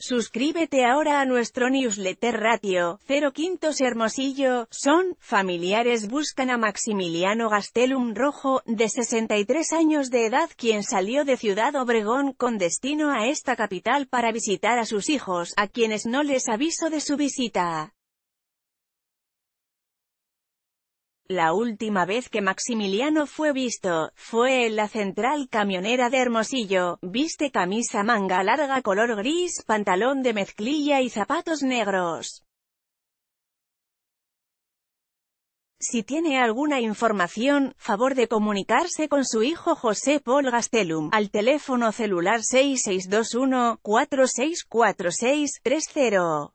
Suscríbete ahora a nuestro newsletter Ratio, 0 Quintos Hermosillo, son, familiares buscan a Maximiliano Gastelum Rojo, de 63 años de edad quien salió de Ciudad Obregón con destino a esta capital para visitar a sus hijos, a quienes no les aviso de su visita. La última vez que Maximiliano fue visto, fue en la central camionera de Hermosillo, viste camisa manga larga color gris, pantalón de mezclilla y zapatos negros. Si tiene alguna información, favor de comunicarse con su hijo José Paul Gastelum, al teléfono celular 6621-464630.